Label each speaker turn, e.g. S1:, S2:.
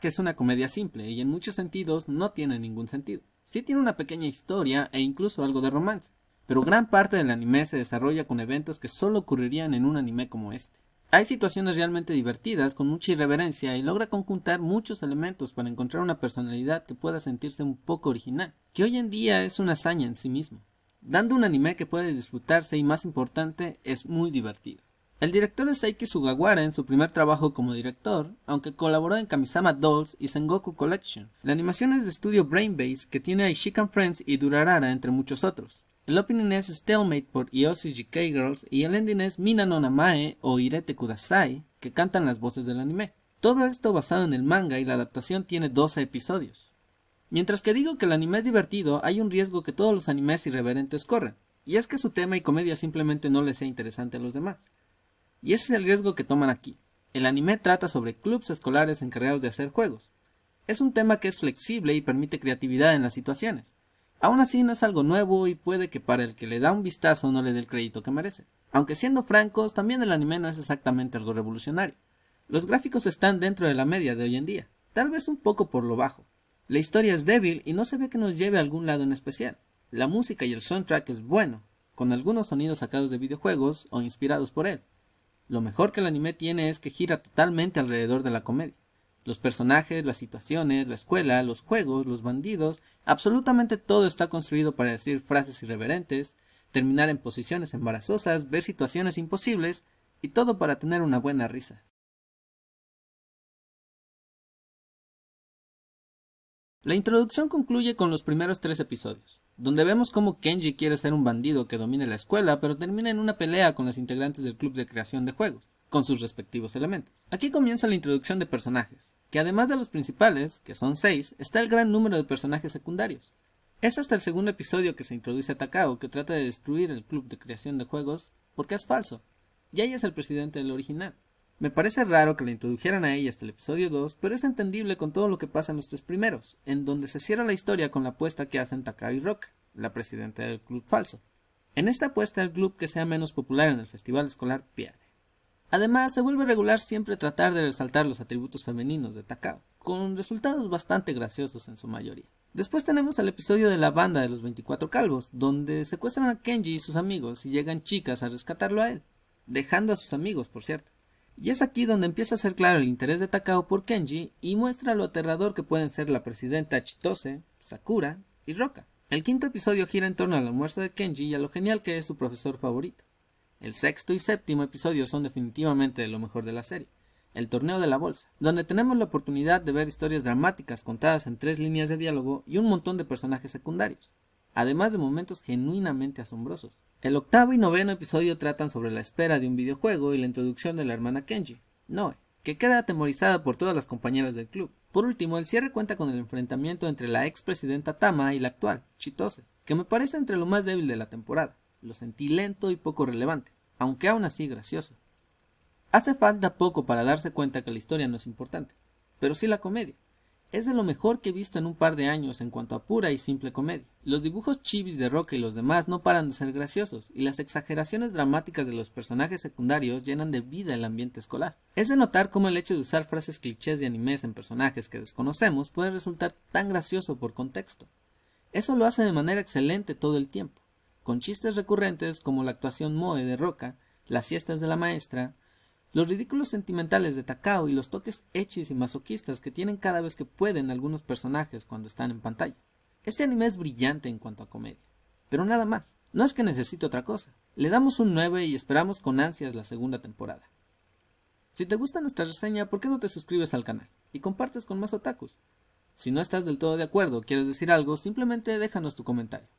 S1: que es una comedia simple y en muchos sentidos no tiene ningún sentido. Sí tiene una pequeña historia e incluso algo de romance, pero gran parte del anime se desarrolla con eventos que solo ocurrirían en un anime como este. Hay situaciones realmente divertidas, con mucha irreverencia, y logra conjuntar muchos elementos para encontrar una personalidad que pueda sentirse un poco original, que hoy en día es una hazaña en sí mismo. Dando un anime que puede disfrutarse y más importante, es muy divertido. El director es Sugawara en su primer trabajo como director, aunque colaboró en Kamisama Dolls y Sengoku Collection. La animación es de estudio Brainbase que tiene a Ishikan Friends y Durarara entre muchos otros. El opening es Stalemate por Iosis GK Girls y el ending es Mina no o Irete Kudasai, que cantan las voces del anime. Todo esto basado en el manga y la adaptación tiene 12 episodios. Mientras que digo que el anime es divertido, hay un riesgo que todos los animes irreverentes corren, y es que su tema y comedia simplemente no les sea interesante a los demás. Y ese es el riesgo que toman aquí. El anime trata sobre clubes escolares encargados de hacer juegos. Es un tema que es flexible y permite creatividad en las situaciones. Aún así no es algo nuevo y puede que para el que le da un vistazo no le dé el crédito que merece. Aunque siendo francos, también el anime no es exactamente algo revolucionario. Los gráficos están dentro de la media de hoy en día, tal vez un poco por lo bajo. La historia es débil y no se ve que nos lleve a algún lado en especial. La música y el soundtrack es bueno, con algunos sonidos sacados de videojuegos o inspirados por él. Lo mejor que el anime tiene es que gira totalmente alrededor de la comedia. Los personajes, las situaciones, la escuela, los juegos, los bandidos, absolutamente todo está construido para decir frases irreverentes, terminar en posiciones embarazosas, ver situaciones imposibles, y todo para tener una buena risa. La introducción concluye con los primeros tres episodios, donde vemos cómo Kenji quiere ser un bandido que domine la escuela, pero termina en una pelea con las integrantes del club de creación de juegos, con sus respectivos elementos. Aquí comienza la introducción de personajes, que además de los principales, que son seis, está el gran número de personajes secundarios. Es hasta el segundo episodio que se introduce a Takao, que trata de destruir el club de creación de juegos porque es falso, y ahí es el presidente del original. Me parece raro que la introdujeran a ella hasta el episodio 2, pero es entendible con todo lo que pasa en los tres primeros, en donde se cierra la historia con la apuesta que hacen Takao y Rock, la presidenta del club falso. En esta apuesta el club que sea menos popular en el festival escolar pierde. Además, se vuelve regular siempre tratar de resaltar los atributos femeninos de Takao, con resultados bastante graciosos en su mayoría. Después tenemos el episodio de la banda de los 24 calvos, donde secuestran a Kenji y sus amigos y llegan chicas a rescatarlo a él, dejando a sus amigos, por cierto. Y es aquí donde empieza a ser claro el interés de Takao por Kenji y muestra lo aterrador que pueden ser la presidenta Chitose, Sakura y Roka. El quinto episodio gira en torno a la almuerzo de Kenji y a lo genial que es su profesor favorito. El sexto y séptimo episodio son definitivamente de lo mejor de la serie, el torneo de la bolsa, donde tenemos la oportunidad de ver historias dramáticas contadas en tres líneas de diálogo y un montón de personajes secundarios, además de momentos genuinamente asombrosos. El octavo y noveno episodio tratan sobre la espera de un videojuego y la introducción de la hermana Kenji, Noe, que queda atemorizada por todas las compañeras del club. Por último, el cierre cuenta con el enfrentamiento entre la ex presidenta Tama y la actual, Chitose, que me parece entre lo más débil de la temporada. Lo sentí lento y poco relevante, aunque aún así gracioso. Hace falta poco para darse cuenta que la historia no es importante, pero sí la comedia. Es de lo mejor que he visto en un par de años en cuanto a pura y simple comedia. Los dibujos chivis de Roca y los demás no paran de ser graciosos, y las exageraciones dramáticas de los personajes secundarios llenan de vida el ambiente escolar. Es de notar cómo el hecho de usar frases clichés de animes en personajes que desconocemos puede resultar tan gracioso por contexto. Eso lo hace de manera excelente todo el tiempo, con chistes recurrentes como la actuación Moe de Roca, las siestas de la maestra, los ridículos sentimentales de Takao y los toques hechis y masoquistas que tienen cada vez que pueden algunos personajes cuando están en pantalla. Este anime es brillante en cuanto a comedia, pero nada más. No es que necesite otra cosa. Le damos un 9 y esperamos con ansias la segunda temporada. Si te gusta nuestra reseña, ¿por qué no te suscribes al canal y compartes con más otakus? Si no estás del todo de acuerdo o quieres decir algo, simplemente déjanos tu comentario.